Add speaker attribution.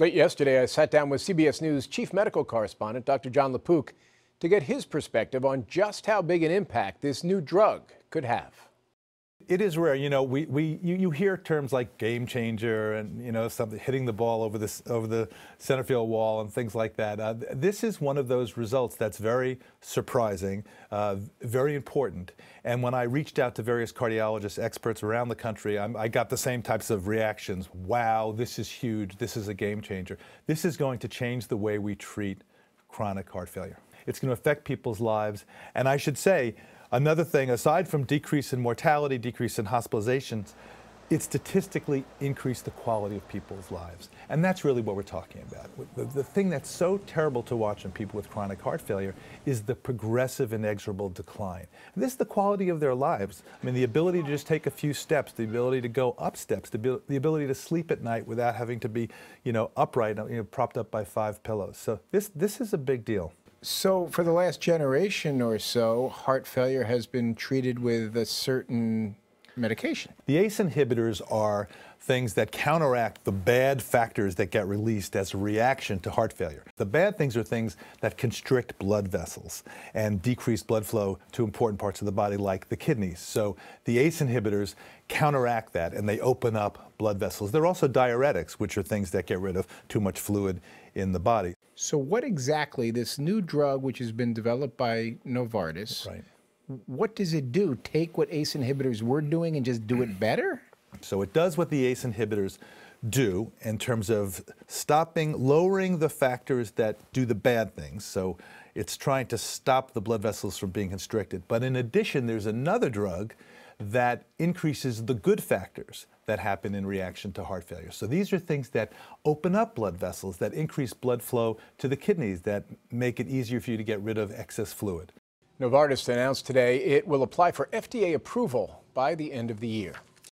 Speaker 1: Late yesterday, I sat down with CBS News chief medical correspondent Dr. John LaPook to get his perspective on just how big an impact this new drug could have.
Speaker 2: It is rare, you know. We, we you, you hear terms like game changer and you know something hitting the ball over the over the center field wall and things like that. Uh, this is one of those results that's very surprising, uh, very important. And when I reached out to various cardiologists, experts around the country, I'm, I got the same types of reactions. Wow, this is huge. This is a game changer. This is going to change the way we treat chronic heart failure. It's going to affect people's lives. And I should say Another thing, aside from decrease in mortality, decrease in hospitalizations, it statistically increased the quality of people's lives. And that's really what we're talking about. The, the, thing that's so terrible to watch in people with chronic heart failure is the progressive, inexorable decline. And this is the quality of their lives. I mean, the ability to just take a few steps, the ability to go up steps, the, the ability to sleep at night without having to be, you know, upright, you know, propped up by five pillows. So this, this is a big deal.
Speaker 1: So, for the last
Speaker 3: generation or so, heart failure has been treated with a certain
Speaker 2: medication. The ACE inhibitors are things that counteract the bad factors that get released as a reaction to heart failure. The bad things are things that constrict blood vessels and decrease blood flow to important parts of the body like the kidneys. So the ACE inhibitors counteract that and they open up blood vessels. They're also diuretics, which are things that get rid of too much fluid in the body. So, what exactly this new drug, which has been developed
Speaker 3: by Novartis, right.
Speaker 2: what does it do? Take what ACE inhibitors were doing and just do it better? So, it does what the ACE inhibitors do in terms of stopping, lowering the factors that do the bad things. So, it's trying to stop the blood vessels from being constricted. But in addition, there's another drug that increases the good factors that happen in reaction to heart failure. So these are things that open up blood vessels, that increase blood flow to the kidneys, that make it easier for you to get rid of excess fluid.
Speaker 1: Novartis announced today it will apply for FDA approval by the end of the year.